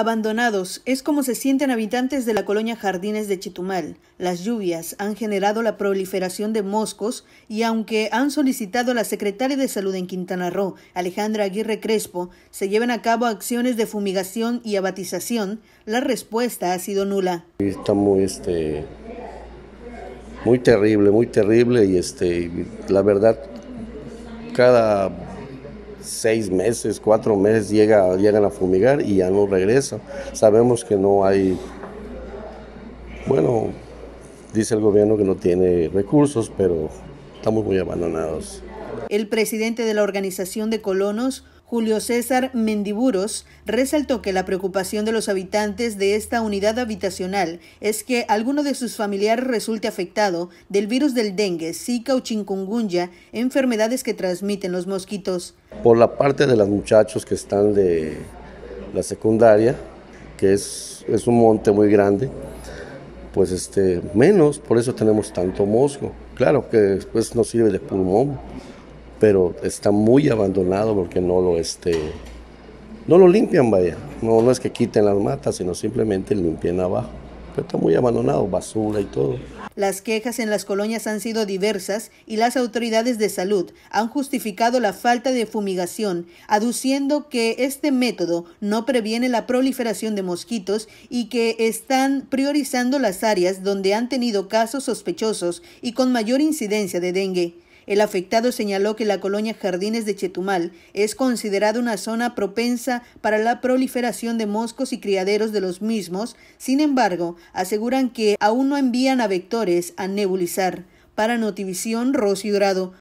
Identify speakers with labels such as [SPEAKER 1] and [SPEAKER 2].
[SPEAKER 1] Abandonados es como se sienten habitantes de la colonia Jardines de Chitumal. Las lluvias han generado la proliferación de moscos y aunque han solicitado a la secretaria de Salud en Quintana Roo, Alejandra Aguirre Crespo, se lleven a cabo acciones de fumigación y abatización, la respuesta ha sido nula.
[SPEAKER 2] Está muy este muy terrible, muy terrible y este la verdad cada seis meses, cuatro meses llega, llegan a fumigar y ya no regresan. Sabemos que no hay, bueno, dice el gobierno que no tiene recursos, pero estamos muy abandonados.
[SPEAKER 1] El presidente de la Organización de Colonos Julio César Mendiburos resaltó que la preocupación de los habitantes de esta unidad habitacional es que alguno de sus familiares resulte afectado del virus del dengue, zika o chikungunya, enfermedades que transmiten los mosquitos.
[SPEAKER 2] Por la parte de los muchachos que están de la secundaria, que es, un monte muy grande, pues este, menos, por eso tenemos tanto mosco, Claro que después nos sirve de pulmón pero está muy abandonado porque no lo, este, no lo limpian, vaya. No, no es que quiten las matas, sino simplemente limpian abajo. Pero está muy abandonado, basura y todo.
[SPEAKER 1] Las quejas en las colonias han sido diversas y las autoridades de salud han justificado la falta de fumigación, aduciendo que este método no previene la proliferación de mosquitos y que están priorizando las áreas donde han tenido casos sospechosos y con mayor incidencia de dengue. El afectado señaló que la colonia Jardines de Chetumal es considerada una zona propensa para la proliferación de moscos y criaderos de los mismos, sin embargo, aseguran que aún no envían a vectores a nebulizar. Para Notivisión, y Dorado.